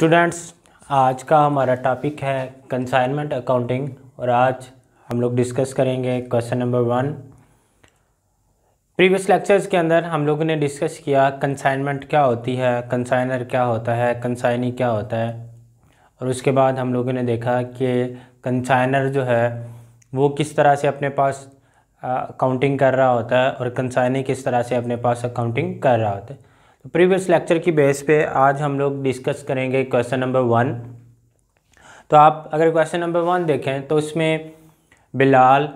students आज का हमारा टॉपिक है कंसाइनमेंट अकाउंटिंग और आज हम लोग डिस्कस करेंगे question number one previous lectures के अंदर हम लोगों ने डिस्कस किया कंसाइनमेंट क्या होती है कंसाइनर क्या होता है कंसाइनी क्या होता है और उसके बाद हम लोगों ने देखा कि कंसाइनर जो है वो किस तरह से अपने पास अकाउंटिंग कर रहा होता है और कंसाइनी किस तरह से अपने पास अकाउंटिंग कर रहा होता है तो प्रीवियस लेक्चर की बेस पे आज हम लोग डिस्कस करेंगे क्वेश्चन नंबर वन तो आप अगर क्वेश्चन नंबर वन देखें तो उसमें बिलाल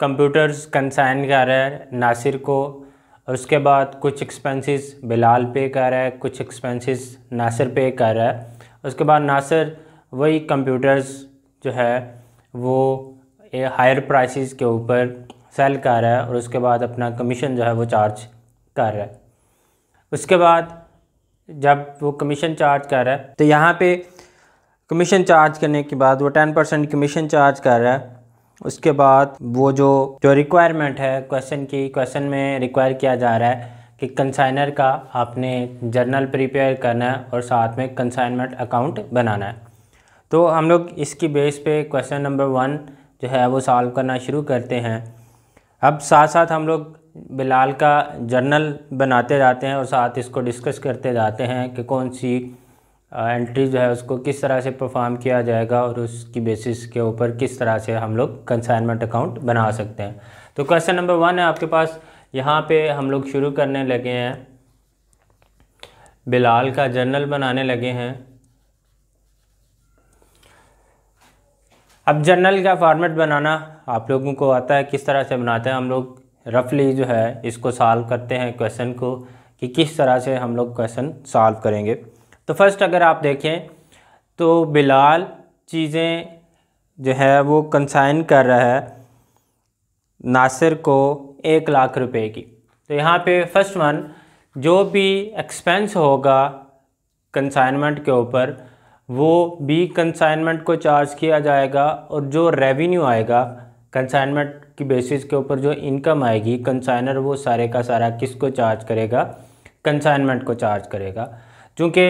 कंप्यूटर्स कंसाइन कर रहा है नासिर को और उसके बाद कुछ एक्सपेंसेस बिलाल पे कर रहा है कुछ एक्सपेंसेस नासिर पे कर रहा है उसके बाद नासिर वही कंप्यूटर्स जो है वो हायर प्राइसेस के ऊपर सेल कर रहा है और उसके बाद अपना कमीशन जो है वो चार्ज कर रहा है उसके बाद जब वो कमीशन चार्ज कर रहा है तो यहाँ पे कमीशन चार्ज करने के बाद वो टेन परसेंट कमीशन चार्ज कर रहा है उसके बाद वो जो जो रिक्वायरमेंट है क्वेश्चन की क्वेश्चन में रिक्वायर किया जा रहा है कि कंसाइनर का आपने जर्नल प्रिपेयर करना है और साथ में कंसाइनमेंट अकाउंट बनाना है तो हम लोग इसकी बेस पे क्वेश्चन नंबर वन जो है वो सॉल्व करना शुरू करते हैं अब साथ साथ हम लोग बिलाल का जर्नल बनाते जाते हैं और साथ इसको डिस्कस करते जाते हैं कि कौन सी एंट्री जो है उसको किस तरह से परफॉर्म किया जाएगा और उसकी बेसिस के ऊपर किस तरह से हम लोग कंसाइनमेंट अकाउंट बना सकते हैं तो क्वेश्चन नंबर वन है आपके पास यहाँ पे हम लोग शुरू करने लगे हैं बिलाल का जर्नल बनाने लगे हैं अब जर्नल का फॉर्मेट बनाना आप लोगों को आता है किस तरह से बनाते हैं हम लोग रफली जो है इसको सॉल्व करते हैं क्वेश्चन को कि किस तरह से हम लोग क्वेश्चन सॉल्व करेंगे तो फर्स्ट अगर आप देखें तो बिलाल चीज़ें जो है वो कंसाइन कर रहा है नासिर को एक लाख रुपए की तो यहाँ पे फर्स्ट वन जो भी एक्सपेंस होगा कंसाइनमेंट के ऊपर वो भी कंसाइनमेंट को चार्ज किया जाएगा और जो रेवेन्यू आएगा कंसाइनमेंट की बेसिस के ऊपर जो इनकम आएगी कंसाइनर वो सारे का सारा किसको चार्ज करेगा कंसाइनमेंट को चार्ज करेगा चूँकि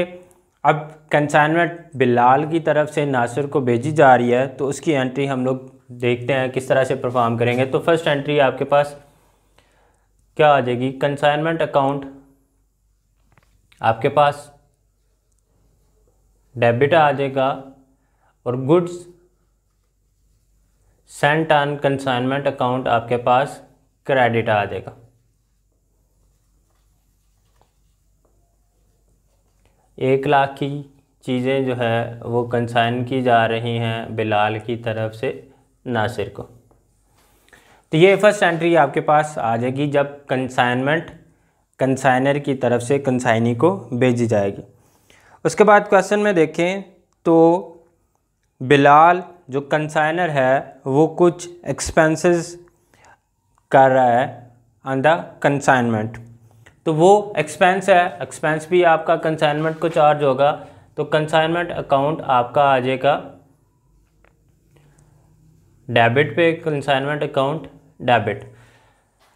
अब कंसाइनमेंट बिलाल की तरफ से नासिर को भेजी जा रही है तो उसकी एंट्री हम लोग देखते हैं किस तरह से परफॉर्म करेंगे तो फर्स्ट एंट्री आपके पास क्या आ जाएगी कंसाइनमेंट अकाउंट आपके पास डेबिट आ जाएगा और goods sent on consignment account आपके पास क्रेडिट आ जाएगा एक लाख की चीज़ें जो है वो कंसाइन की जा रही हैं बिलाल की तरफ से नासिर को तो ये फर्स्ट एंट्री आपके पास आ जाएगी जब कंसाइनमेंट कंसाइनर की तरफ से कंसाइनी को भेजी जाएगी उसके बाद क्वेश्चन में देखें तो बिलाल जो कंसाइनर है वो कुछ एक्सपेंसेस कर रहा है ऑन द कंसाइनमेंट तो वो एक्सपेंस है एक्सपेंस भी आपका कंसाइनमेंट को चार्ज होगा तो कंसाइनमेंट अकाउंट आपका आ जाएगा डेबिट पे कंसाइनमेंट अकाउंट डेबिट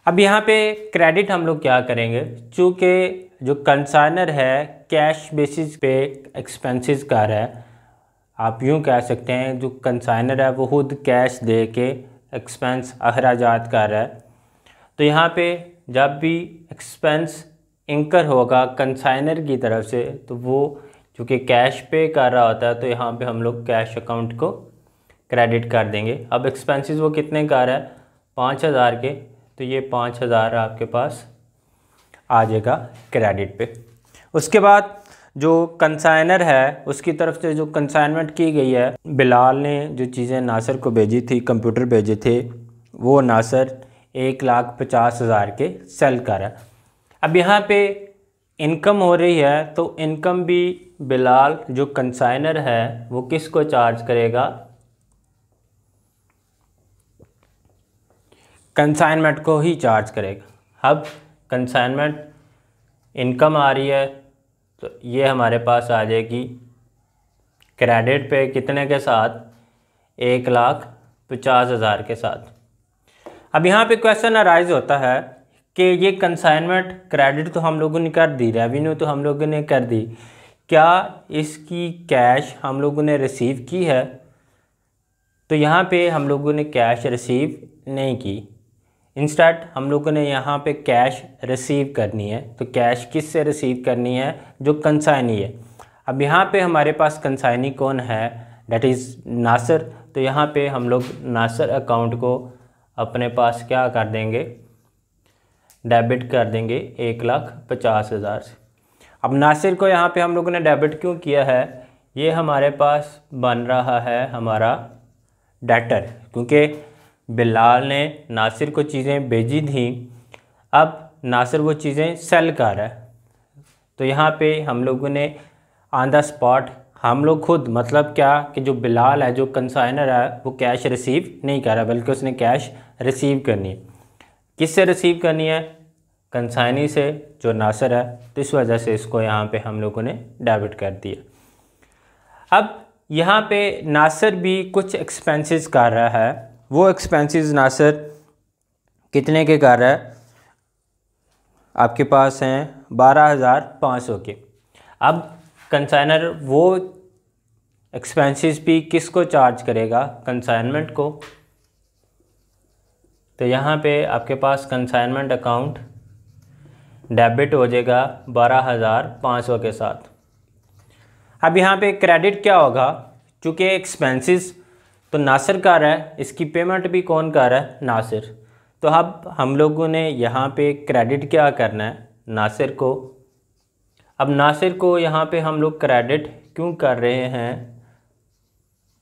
अब यहाँ पे क्रेडिट हम लोग क्या करेंगे चूँकि जो कंसाइनर है कैश बेसिस पे एक्सपेंसेस का रहा है आप यूँ कह सकते हैं जो कंसाइनर है वो खुद कैश दे के एक्सपेंस अखराज कर रहा है तो यहाँ पे जब भी एक्सपेंस इंकर होगा कंसाइनर की तरफ से तो वो जो कि कैश पे कर रहा होता है तो यहाँ पे हम लोग कैश अकाउंट को क्रेडिट कर देंगे अब एक्सपेंसेस वो कितने का रहा है पाँच हज़ार के तो ये पाँच हज़ार आपके पास आ जाएगा क्रेडिट पे उसके बाद जो कंसाइनर है उसकी तरफ से जो कंसाइनमेंट की गई है बिलाल ने जो चीज़ें नासर को भेजी थी कंप्यूटर भेजे थे वो नासर एक लाख पचास हज़ार के सेल कर है अब यहाँ पे इनकम हो रही है तो इनकम भी बिलाल जो कंसाइनर है वो किस को चार्ज करेगा कंसाइनमेंट को ही चार्ज करेगा अब कंसाइनमेंट इनकम आ रही है तो ये हमारे पास आ जाएगी क्रेडिट पे कितने के साथ एक लाख पचास हज़ार के साथ अब यहाँ पे क्वेश्चन अराइज होता है कि ये कंसाइनमेंट क्रेडिट तो हम लोगों ने कर दी रेवेन्यू तो हम लोगों ने कर दी क्या इसकी कैश हम लोगों ने रिसीव की है तो यहाँ पे हम लोगों ने कैश रिसीव नहीं की इंस्टेंट हम लोगों ने यहाँ पे कैश रिसीव करनी है तो कैश किस से रिसीव करनी है जो कंसाइनी है अब यहाँ पे हमारे पास कंसाइनी कौन है डेट इज़ नासर तो यहाँ पे हम लोग नासर अकाउंट को अपने पास क्या कर देंगे डेबिट कर देंगे एक लाख पचास हज़ार से अब नासिर को यहाँ पे हम लोगों ने डेबिट क्यों किया है ये हमारे पास बन रहा है हमारा डेटर क्योंकि बिलाल ने नासिर को चीज़ें भेजी थी अब नासिर वो चीज़ें सेल कर रहा है तो यहाँ पे हम लोगों ने ऑन द स्पॉट हम लोग खुद मतलब क्या कि जो बिलाल है जो कंसाइनर है वो कैश रिसीव नहीं कर रहा बल्कि उसने कैश रिसीव करनी है किससे रिसीव करनी है कंसाइनी से जो नासिर है तो इस वजह से इसको यहाँ पे हम लोगों ने डेबिट कर दिया अब यहाँ पे नासिर भी कुछ एक्सपेंसेस कर रहा है वो एक्सपेंसेस ना सर कितने के कर रहा है आपके पास हैं बारह हज़ार पाँच सौ के अब कंसाइनर वो एक्सपेंसेस भी किसको चार्ज करेगा कंसाइनमेंट को तो यहाँ पे आपके पास कंसाइनमेंट अकाउंट डेबिट हो जाएगा बारह हज़ार पाँच सौ के साथ अब यहाँ पे क्रेडिट क्या होगा चूँकि एक्सपेंसेस तो नासिर का रहा है इसकी पेमेंट भी कौन कर रहा है नासिर तो अब हम लोगों ने यहाँ पे क्रेडिट क्या करना है नासिर को अब नासिर को यहाँ पे हम लोग क्रेडिट क्यों कर रहे हैं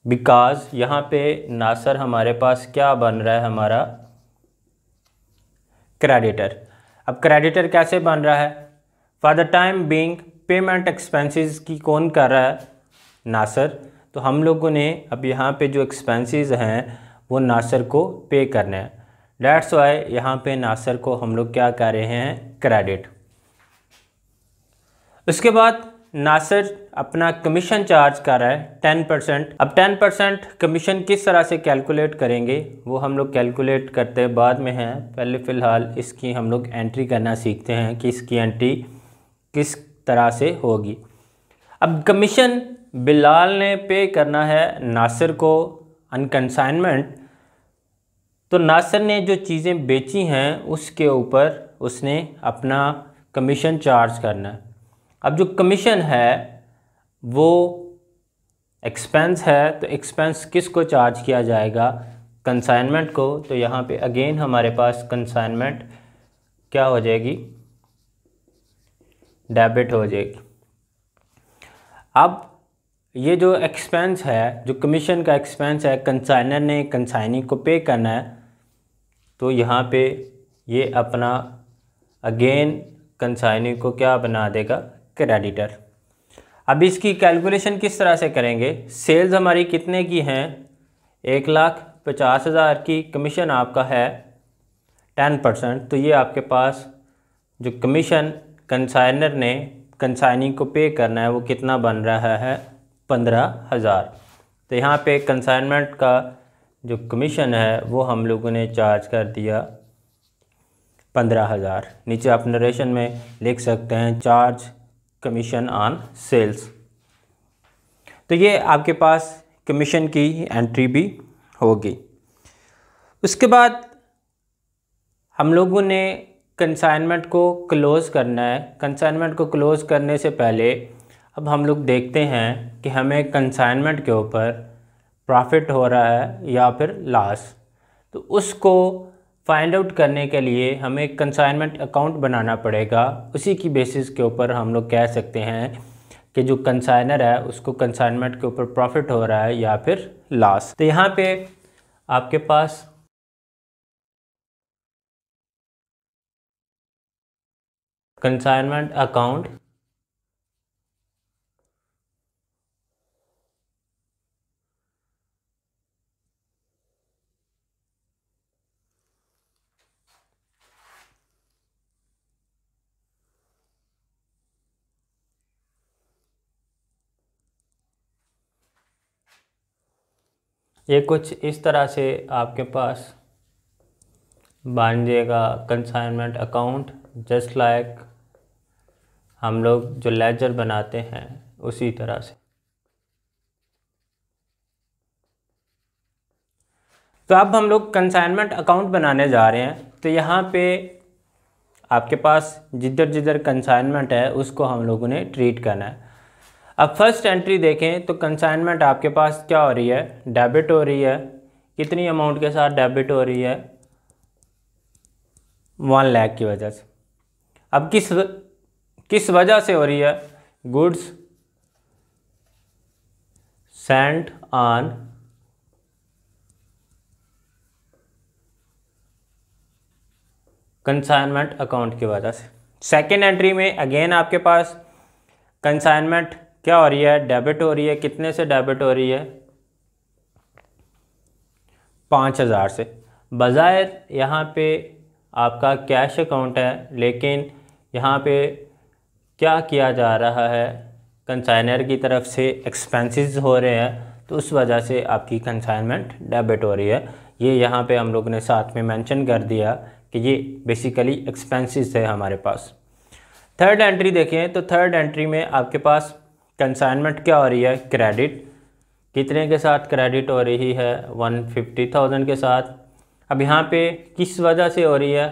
बिकॉज यहाँ पे नासिर हमारे पास क्या बन रहा है हमारा क्रेडिटर अब क्रेडिटर कैसे बन रहा है for the time being payment expenses की कौन कर रहा है नासर तो हम लोगों ने अब यहाँ पे जो एक्सपेंसेस हैं वो नासर को पे करने हैं डेट्स वाई यहाँ पे नासर को हम लोग क्या कर रहे हैं क्रेडिट उसके बाद नासर अपना कमीशन चार्ज कर रहा है टेन परसेंट अब टेन परसेंट कमीशन किस तरह से कैलकुलेट करेंगे वो हम लोग कैलकुलेट करते बाद में हैं पहले फ़िलहाल इसकी हम लोग एंट्री करना सीखते हैं कि इसकी एंट्री किस तरह से होगी अब कमीशन बिलाल ने पे करना है नासिर को अनकंसाइनमेंट तो नासिर ने जो चीज़ें बेची हैं उसके ऊपर उसने अपना कमीशन चार्ज करना है अब जो कमीशन है वो एक्सपेंस है तो एक्सपेंस किस को चार्ज किया जाएगा कंसाइनमेंट को तो यहाँ पे अगेन हमारे पास कंसाइनमेंट क्या हो जाएगी डेबिट हो जाएगी अब ये जो एक्सपेंस है जो कमीशन का एक्सपेंस है कंसाइनर ने कंसाइनी को पे करना है तो यहाँ पे ये अपना अगेन कंसाइनी को क्या बना देगा क्रेडिटर अब इसकी कैलकुलेशन किस तरह से करेंगे सेल्स हमारी कितने की हैं एक लाख पचास हज़ार की कमीशन आपका है टेन परसेंट तो ये आपके पास जो कमीशन कंसाइनर ने कंसाइनी को पे करना है वो कितना बन रहा है पंद्रह हज़ार तो यहाँ पे कंसाइनमेंट का जो कमीशन है वो हम लोगों ने चार्ज कर दिया पंद्रह हज़ार नीचे आप नरेशन में लिख सकते हैं चार्ज कमीशन ऑन सेल्स तो ये आपके पास कमीशन की एंट्री भी होगी उसके बाद हम लोगों ने कंसाइनमेंट को क्लोज़ करना है कंसाइनमेंट को क्लोज़ करने से पहले अब हम लोग देखते हैं कि हमें कंसाइनमेंट के ऊपर प्रॉफिट हो रहा है या फिर लॉस तो उसको फाइंड आउट करने के लिए हमें कंसाइनमेंट अकाउंट बनाना पड़ेगा उसी की बेसिस के ऊपर हम लोग कह सकते हैं कि जो कंसाइनर है उसको कंसाइनमेंट के ऊपर प्रॉफिट हो रहा है या फिर लॉस तो यहाँ पे आपके पास कंसाइनमेंट अकाउंट ये कुछ इस तरह से आपके पास बांधिएगा कंसाइनमेंट अकाउंट जस्ट लाइक हम लोग जो लेजर बनाते हैं उसी तरह से तो अब हम लोग कंसाइनमेंट अकाउंट बनाने जा रहे हैं तो यहाँ पे आपके पास जिधर जिधर कंसाइनमेंट है उसको हम लोगों ने ट्रीट करना है अब फर्स्ट एंट्री देखें तो कंसाइनमेंट आपके पास क्या हो रही है डेबिट हो रही है कितनी अमाउंट के साथ डेबिट हो रही है वन लैख की वजह से अब किस किस वजह से हो रही है goods sent on consignment account की वजह से सेकेंड एंट्री में अगेन आपके पास कंसाइनमेंट क्या हो रही है डेबिट हो रही है कितने से डेबिट हो रही है पाँच हज़ार से बज़ाहिर यहाँ पे आपका कैश अकाउंट है लेकिन यहाँ पे क्या किया जा रहा है कंसाइनर की तरफ से एक्सपेंसेस हो रहे हैं तो उस वजह से आपकी कंसाइनमेंट डेबिट हो रही है ये यहाँ पे हम लोग ने साथ में मेंशन कर दिया कि ये बेसिकली एक्सपेंसेस है हमारे पास थर्ड एंट्री देखें तो थर्ड एंट्री में आपके पास कंसाइनमेंट क्या हो रही है क्रेडिट कितने के साथ क्रेडिट हो रही है वन फिफ्टी थाउजेंड के साथ अब यहाँ पे किस वजह से हो रही है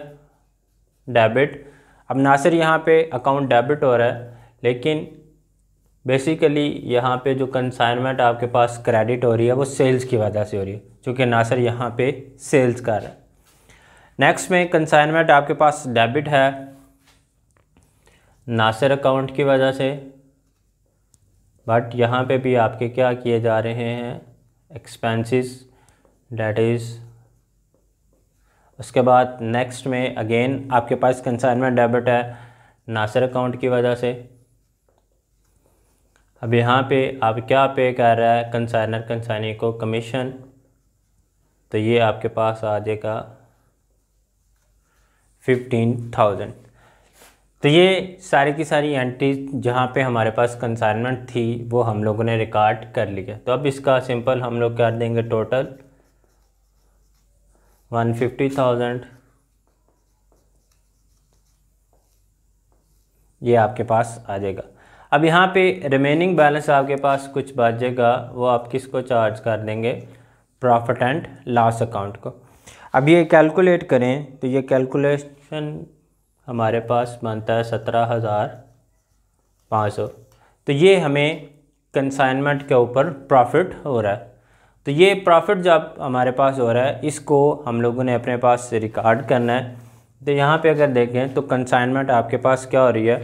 डेबिट अब ना सिर्फ यहाँ पे अकाउंट डेबिट हो रहा है लेकिन बेसिकली यहाँ पे जो कंसाइनमेंट आपके पास क्रेडिट हो रही है वो सेल्स की वजह से हो रही है क्योंकि नासर यहाँ पर सेल्स कर रहा है नेक्स्ट में कंसाइनमेंट आपके पास डेबिट है नासर अकाउंट की वजह से बट यहाँ पे भी आपके क्या किए जा रहे हैं एक्सपेंसेस डेट इज़ उसके बाद नेक्स्ट में अगेन आपके पास कंसाइनमेंट डेबिट है नासिर अकाउंट की वजह से अब यहाँ पे आप क्या पे कर रहा है कंसाइनर कंसाइनी को कमीशन तो ये आपके पास आ जाएगा फिफ्टीन थाउजेंड तो ये सारी की सारी एंट्री जहाँ पे हमारे पास कंसाइनमेंट थी वो हम लोगों ने रिकॉर्ड कर लिया तो अब इसका सिंपल हम लोग कर देंगे टोटल वन फिफ्टी थाउजेंड ये आपके पास आ जाएगा अब यहाँ पे रिमेनिंग बैलेंस आपके पास कुछ बच जाएगा वो आप किसको चार्ज कर देंगे प्रॉफिट एंड लॉस अकाउंट को अब ये कैलकुलेट करें तो ये कैलकुलेशन हमारे पास बनता है सत्रह हज़ार पाँच सौ तो ये हमें कंसाइनमेंट के ऊपर प्रॉफिट हो रहा है तो ये प्रॉफिट जब हमारे पास हो रहा है इसको हम लोगों ने अपने पास रिकॉर्ड करना है तो यहाँ पे अगर देखें तो कंसाइनमेंट आपके पास क्या हो रही है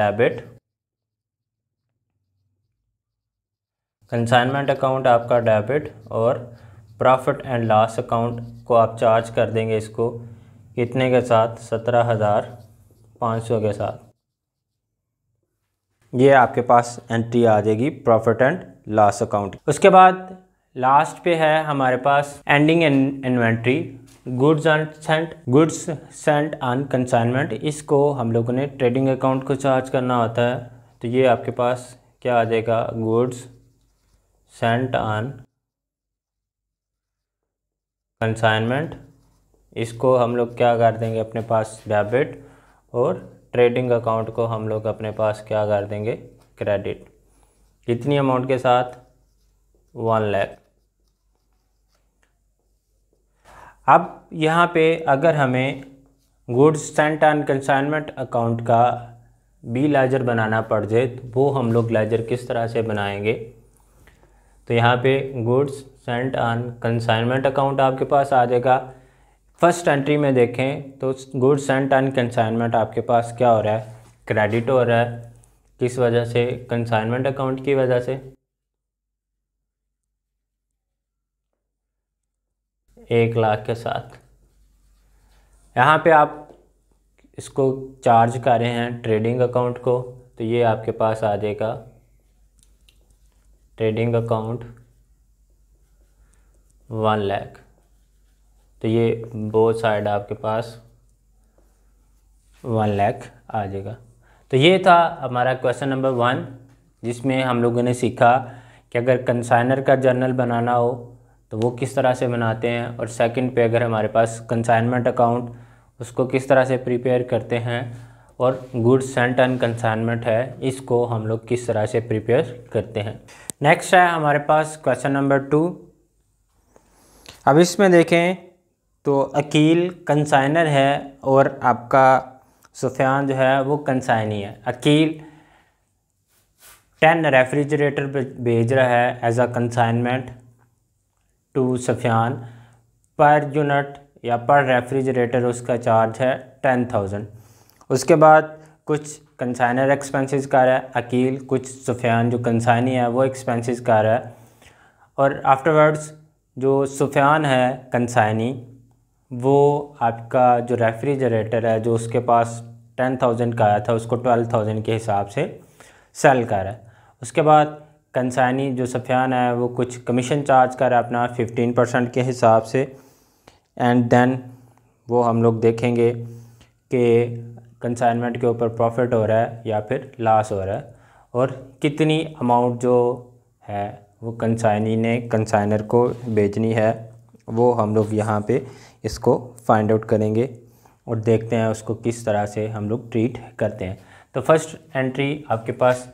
डेबिट कंसाइनमेंट अकाउंट आपका डेबिट और प्रॉफिट एंड लॉस अकाउंट को आप चार्ज कर देंगे इसको कितने के साथ सत्रह हज़ार पाँच सौ के साथ ये आपके पास एंट्री आ जाएगी प्रॉफिट एंड लॉस अकाउंट उसके बाद लास्ट पे है हमारे पास ending inventory goods and sent goods sent on consignment इसको हम लोगों ने ट्रेडिंग अकाउंट को चार्ज करना होता है तो ये आपके पास क्या आ जाएगा गुड्स सेंट ऑन कंसाइनमेंट इसको हम लोग क्या कर देंगे अपने पास डेबिट और ट्रेडिंग अकाउंट को हम लोग अपने पास क्या कर देंगे क्रेडिट कितनी अमाउंट के साथ वन लैख अब यहाँ पे अगर हमें goods sent and consignment account का बी लाजर बनाना पड़ जाए तो वो हम लोग लाजर किस तरह से बनाएंगे तो यहाँ पे goods sent and consignment account आपके पास आ जाएगा फर्स्ट एंट्री में देखें तो गुड्स एंड एंड कंसाइनमेंट आपके पास क्या हो रहा है क्रेडिट हो रहा है किस वजह से कंसाइनमेंट अकाउंट की वजह से एक लाख के साथ यहाँ पे आप इसको चार्ज कर रहे हैं ट्रेडिंग अकाउंट को तो ये आपके पास आ जाएगा ट्रेडिंग अकाउंट वन लैख तो ये बोथ साइड आपके पास वन लैख आ जाएगा तो ये था हमारा क्वेश्चन नंबर वन जिसमें हम लोगों ने सीखा कि अगर कंसाइनर का जर्नल बनाना हो तो वो किस तरह से बनाते हैं और सेकंड पे अगर हमारे पास कंसाइनमेंट अकाउंट उसको किस तरह से प्रिपेयर करते हैं और गुड सेंट एंड कंसाइनमेंट है इसको हम लोग किस तरह से प्रिपेयर करते हैं नेक्स्ट है हमारे पास क्वेश्चन नंबर टू अब इसमें देखें तो अकील कंसाइनर है और आपका सुफियान जो है वो कंसाइनी है अकील टेन रेफ्रिजरेटर भेज रहा है as a consignment to Safiyan per unit या पर रेफ्रिजरेटर उसका चार्ज है टेन थाउजेंड उसके बाद कुछ कंसाइनर एक्सपेंसेस का रहा है अकील कुछ सुफियान जो कंसाइनी है वो एक्सपेंसेस का रहा है और आफ्टरवर्ड्स जो सुफियान है कंसाइनी वो आपका जो रेफ्रिजरेटर है जो उसके पास टेन थाउजेंड का आया था उसको ट्वेल्व थाउजेंड के हिसाब से सेल कर रहा है उसके बाद कंसानी जो सफियान है वो कुछ कमीशन चार्ज कर रहा है अपना फिफ्टीन परसेंट के हिसाब से एंड देन वो हम लोग देखेंगे कि कंसाइनमेंट के ऊपर प्रॉफिट हो रहा है या फिर लॉस हो रहा है और कितनी अमाउंट जो है वो कंसाइनी ने कंसाइनर को बेचनी है वो हम लोग यहाँ पे इसको फाइंड आउट करेंगे और देखते हैं उसको किस तरह से हम लोग ट्रीट करते हैं तो फर्स्ट एंट्री आपके पास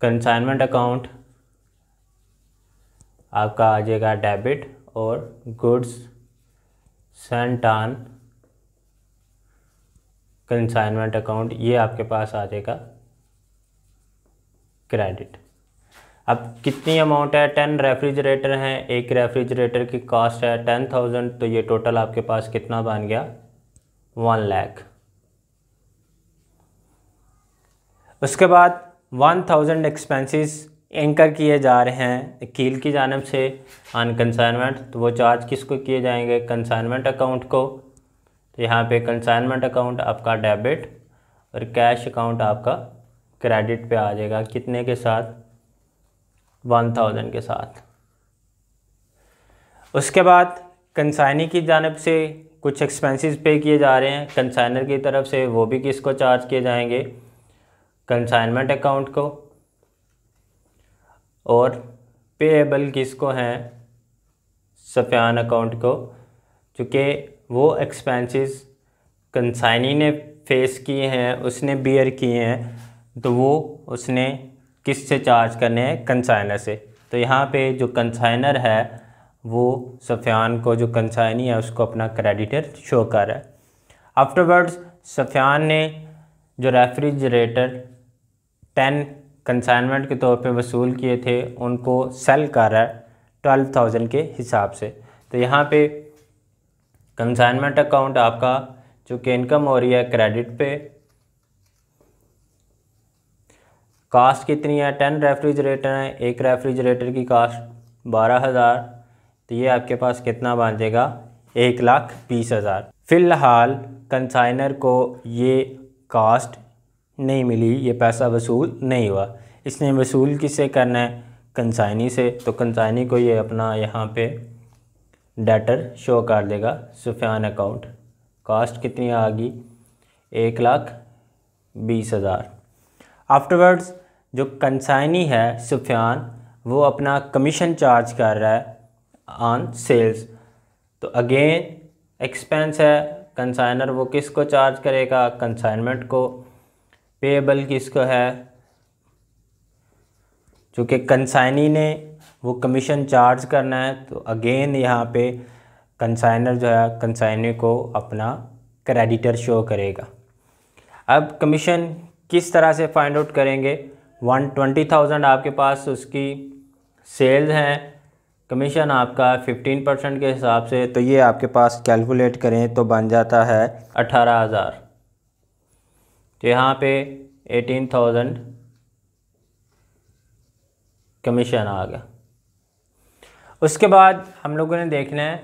कंसाइनमेंट अकाउंट आपका आ जाएगा डेबिट और goods sent on consignment account ये आपके पास आ जाएगा क्रेडिट अब कितनी अमाउंट है टेन रेफ्रिजरेटर हैं एक रेफ्रिजरेटर की कॉस्ट है टेन थाउजेंड तो ये टोटल आपके पास कितना बन गया वन लैख उसके बाद वन थाउजेंड एक्सपेंसिस एंकर किए जा रहे हैं कील की जानब से ऑन कंसाइनमेंट तो वो चार्ज किसको किए जाएंगे कंसाइनमेंट अकाउंट को तो यहाँ पे कंसाइनमेंट अकाउंट आपका डेबिट और कैश अकाउंट आपका क्रेडिट पे आ जाएगा कितने के साथ वन थाउजेंड के साथ उसके बाद कंसाइनी की जानब से कुछ एक्सपेंसेस पे किए जा रहे हैं कंसाइनर की तरफ से वो भी किसको चार्ज किए जाएंगे कंसाइनमेंट अकाउंट को और पेएबल किसको हैं सफियान अकाउंट को चूँकि वो एक्सपेंसेस कंसाइनी ने फेस किए हैं उसने बियर किए हैं तो वो उसने किससे चार्ज करने हैं कंसाइनर से तो यहाँ पे जो कंसाइनर है वो सफियान को जो कंसाइनी है उसको अपना क्रेडिटर शो कर रहा है आफ्टरवर्ड्स सफियान ने जो रेफ्रिजरेटर टेन कंसाइनमेंट के तौर पे वसूल किए थे उनको सेल कर रहा है ट्वेल्व थाउजेंड के हिसाब से तो यहाँ पे कंसाइनमेंट अकाउंट आपका जो कि इनकम हो रही है क्रेडिट पे कास्ट कितनी है टेन रेफ्रिजरेटर हैं एक रेफ्रिजरेटर की कास्ट बारह हज़ार तो ये आपके पास कितना बन जाएगा एक लाख बीस हज़ार फ़िलहाल कंसाइनर को ये कास्ट नहीं मिली ये पैसा वसूल नहीं हुआ इसने वसूल किससे करना है कंसाइनी से तो कंसाइनी को ये अपना यहाँ पे डेटर शो कर देगा सुफियान अकाउंट कास्ट कितनी आ गई एक लाख बीस हज़ार आफ्टरवर्ड्स जो कंसाइनी है सुफियान वो अपना कमीशन चार्ज कर रहा है ऑन सेल्स तो अगेन एक्सपेंस है कंसाइनर वो किस को चार्ज करेगा कंसाइनमेंट को पेएबल किसको है चूँकि कंसाइनी ने वो कमीशन चार्ज करना है तो अगेन यहाँ पे कंसाइनर जो है कंसाइनी को अपना क्रेडिटर शो करेगा अब कमीशन किस तरह से फाइंड आउट करेंगे वन ट्वेंटी थाउजेंड आपके पास उसकी सेल्स हैं कमीशन आपका फिफ्टीन परसेंट के हिसाब से तो ये आपके पास कैलकुलेट करें तो बन जाता है अट्ठारह हज़ार तो यहाँ पे एटीन थाउजेंड कमीशन आ गया उसके बाद हम लोगों ने देखना है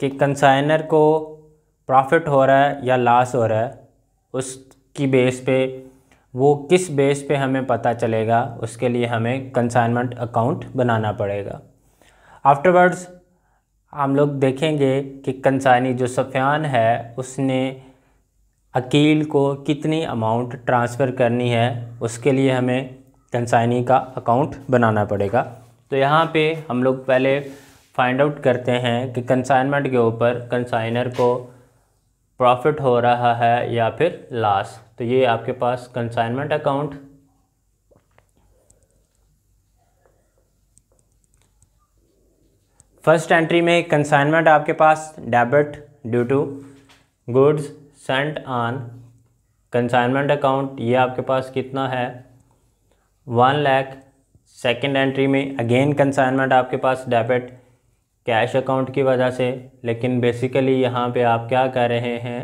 कि कंसाइनर को प्रॉफिट हो रहा है या लॉस हो रहा है उसकी बेस पे वो किस बेस पे हमें पता चलेगा उसके लिए हमें कंसाइनमेंट अकाउंट बनाना पड़ेगा आफ्टरवर्ड्स हम लोग देखेंगे कि कंसानी जो सफियान है उसने अकील को कितनी अमाउंट ट्रांसफ़र करनी है उसके लिए हमें कंसाइनी का अकाउंट बनाना पड़ेगा तो यहाँ पे हम लोग पहले फाइंड आउट करते हैं कि कंसाइनमेंट के ऊपर कंसाइनर को प्रॉफिट हो रहा है या फिर लॉस तो ये आपके पास कंसाइनमेंट अकाउंट फर्स्ट एंट्री में कंसाइनमेंट आपके पास debit due to goods sent on consignment account ये आपके पास कितना है वन लैख सेकेंड एंट्री में अगेन कंसाइनमेंट आपके पास डेबिट कैश अकाउंट की वजह से लेकिन बेसिकली यहाँ पे आप क्या कर रहे हैं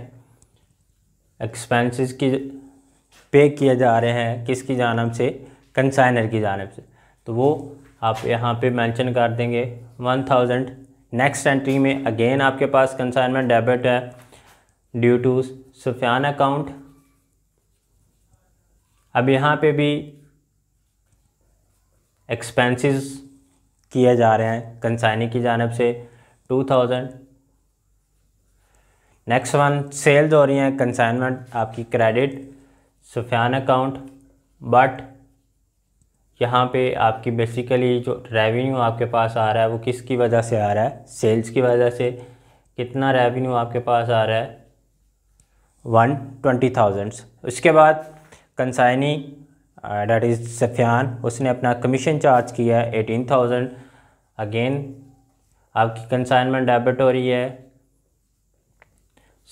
एक्सपेंसेस की पे किए जा रहे हैं किसकी जानब से कंसाइनर की जानब से तो वो आप यहाँ पे मेंशन कर देंगे वन थाउजेंड नेक्स्ट एंट्री में अगेन आपके पास कंसाइनमेंट डेबिट है ड्यू टू सुफियान अकाउंट अब यहाँ पे भी एक्सपेंसेस किए जा रहे हैं कंसाइनी की जानब से two thousand next one sales हो रही हैं कंसाइनमेंट आपकी क्रेडिट सुफियान अकाउंट बट यहाँ पे आपकी बेसिकली जो रेवेन्यू आपके पास आ रहा है वो किसकी वजह से आ रहा है सेल्स की वजह से कितना रेवेन्यू आपके पास आ रहा है वन ट्वेंटी थाउजेंड्स उसके बाद कंसाइनी डेट इज़ सफियान उसने अपना कमीशन चार्ज किया है एटीन थाउजेंड अगेन आपकी कंसाइनमेंट डेबिट हो रही है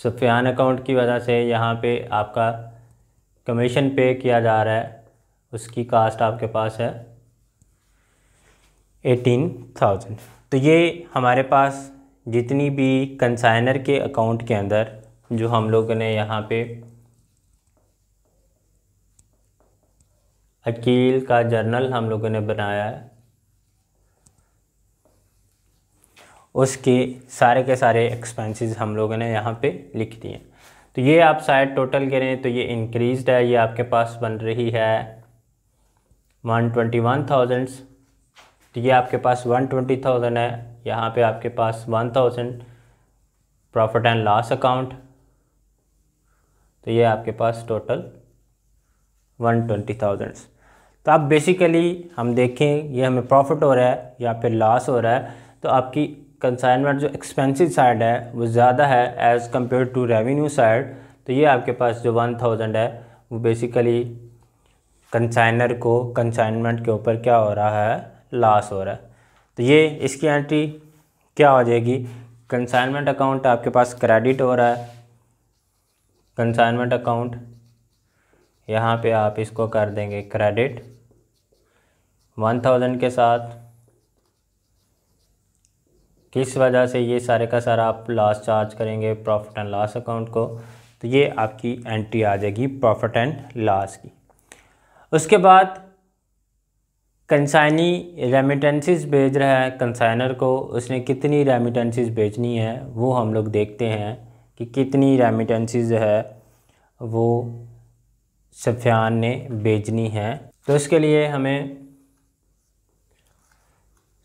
सुफियान अकाउंट की वजह से यहाँ पे आपका कमीशन पे किया जा रहा है उसकी कास्ट आपके पास है एटीन थाउजेंड तो ये हमारे पास जितनी भी कंसाइनर के अकाउंट के अंदर जो हम लोगों ने यहाँ पे अकील का जर्नल हम लोगों ने बनाया है उसके सारे के सारे एक्सपेंसेस हम लोगों ने यहाँ पे लिख दिए तो ये आप शायद टोटल करें तो ये इंक्रीज्ड है ये आपके पास बन रही है वन ट्वेंटी वन थाउजेंड्स तो ये आपके पास वन ट्वेंटी थाउजेंड है यहाँ पे आपके पास one thousand profit and loss account तो ये आपके पास टोटल वन ट्वेंटी थाउजेंड्स तो आप बेसिकली हम देखें ये हमें प्रॉफिट हो रहा है या फिर लॉस हो रहा है तो आपकी कंसाइनमेंट जो एक्सपेंसिव साइड है वो ज़्यादा है as compare to revenue side तो ये आपके पास जो वन थाउजेंड है वो बेसिकली कंसाइनर को कंसाइनमेंट के ऊपर क्या हो रहा है लॉस हो रहा है तो ये इसकी एंट्री क्या हो जाएगी कंसाइनमेंट अकाउंट आपके पास क्रेडिट हो रहा है कंसाइनमेंट अकाउंट यहाँ पे आप इसको कर देंगे क्रेडिट वन थाउजेंड के साथ किस वजह से ये सारे का सारा आप लॉस चार्ज करेंगे प्रॉफिट एंड लॉस अकाउंट को तो ये आपकी एंट्री आ जाएगी प्रॉफिट एंड लॉस की उसके बाद कंसाइनी रेमिटेंसेस भेज रहा है कंसाइनर को उसने कितनी रेमिटेंसेस भेजनी है वो हम लोग देखते हैं कि कितनी रेमिटेंसेस है वो सफियान ने भेजनी है तो इसके लिए हमें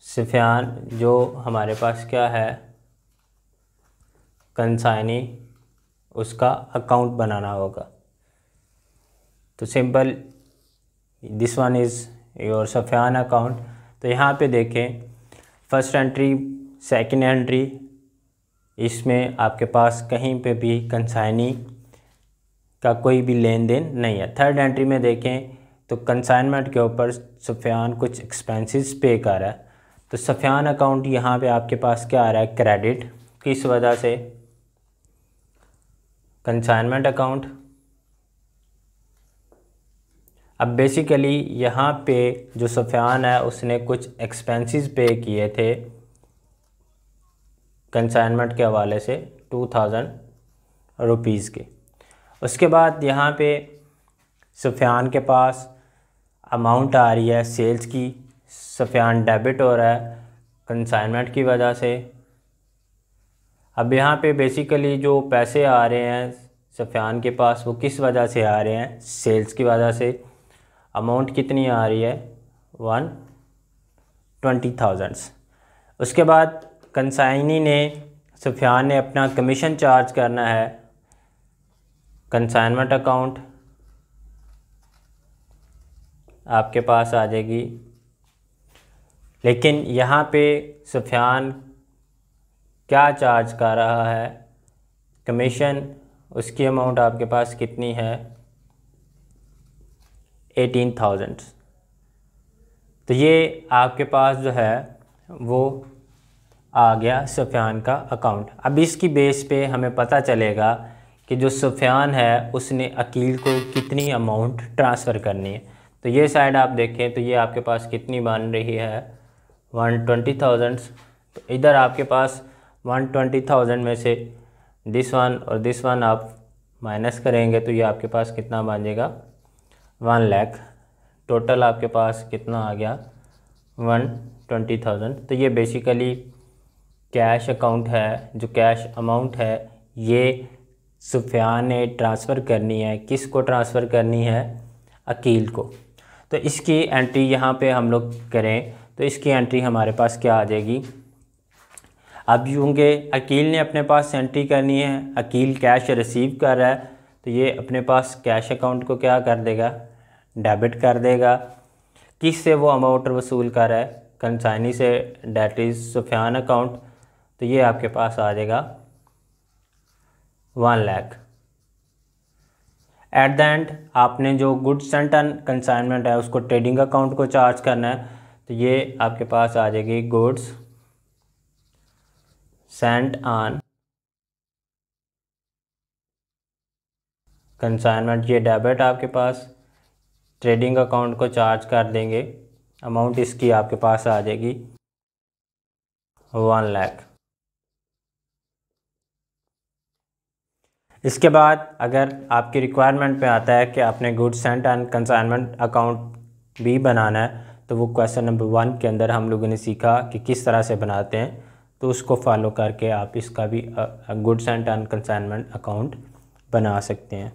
सिफियान जो हमारे पास क्या है कंसाइनी उसका अकाउंट बनाना होगा तो simple this one is your Safiyan account तो यहाँ पे देखें फर्स्ट एंट्री सेकंड एंट्री इसमें आपके पास कहीं पे भी कंसाइनी का कोई भी लेन देन नहीं है थर्ड एंट्री में देखें तो कंसाइनमेंट के ऊपर सफियान कुछ एक्सपेंसेस पे कर रहा है तो सफ़ियान अकाउंट यहाँ पे आपके पास क्या आ रहा है क्रेडिट किस वजह से कंसाइनमेंट अकाउंट अब बेसिकली यहाँ पे जो सफ़ियान है उसने कुछ एक्सपेंसेस पे किए थे कंसाइनमेंट के हवाले से टू थाउजेंड रुपीज़ के उसके बाद यहाँ पे सफ़ियान के पास अमाउंट आ रही है सेल्स की सफ़ियान डेबिट हो रहा है कंसाइनमेंट की वजह से अब यहाँ पे बेसिकली जो पैसे आ रहे हैं सफ़ियान के पास वो किस वजह से आ रहे हैं सेल्स की वजह से अमाउंट कितनी आ रही है वन ट्वेंटी थाउजेंड्स उसके बाद कंसाइनी ने सफ़ियान ने अपना कमीशन चार्ज करना है कंसाइनमेंट अकाउंट आपके पास आ जाएगी लेकिन यहाँ पे सुफियान क्या चार्ज कर रहा है कमीशन उसकी अमाउंट आपके पास कितनी है एटीन थाउजेंड तो ये आपके पास जो है वो आ गया सुफियान का अकाउंट अब इसकी बेस पे हमें पता चलेगा कि जो सुफियान है उसने अकील को कितनी अमाउंट ट्रांसफ़र करनी है तो ये साइड आप देखें तो ये आपके पास कितनी बन रही है वन ट्वेंटी थाउजेंड तो इधर आपके पास वन ट्वेंटी थाउजेंड में से दिस वन और दिस वन आप माइनस करेंगे तो ये आपके पास कितना बन जाएगा वन लैख टोटल आपके पास कितना आ गया वन ट्वेंटी थाउजेंड तो ये बेसिकली कैश अकाउंट है जो कैश अमाउंट है ये सुफियान ने ट्रांसफ़र करनी है किस को ट्रांसफ़र करनी है अकील को तो इसकी एंट्री यहाँ पे हम लोग करें तो इसकी एंट्री हमारे पास क्या आ जाएगी अब चूँकि अकील ने अपने पास एंट्री करनी है अकील कैश रिसीव कर रहा है तो ये अपने पास कैश अकाउंट को क्या कर देगा डेबिट कर देगा किस से वो अमाउंट वसूल कर रहा है कंसाइनी से डेट इज़ सुफियान अकाउंट तो ये आपके पास आ जाएगा one lakh at the end आपने जो गुड्स एंड कंसाइनमेंट है उसको ट्रेडिंग अकाउंट को चार्ज करना है तो ये आपके पास आ जाएगी गुड्स सेंट ऑन कंसाइनमेंट ये डेबिट आपके पास ट्रेडिंग अकाउंट को चार्ज कर देंगे अमाउंट इसकी आपके पास आ जाएगी वन लाख इसके बाद अगर आपकी रिक्वायरमेंट पे आता है कि आपने goods sent and consignment account भी बनाना है तो वो क्वेश्चन नंबर वन के अंदर हम लोगों ने सीखा कि किस तरह से बनाते हैं तो उसको फॉलो करके आप इसका भी गुड्स एंड टर्न अकाउंट बना सकते हैं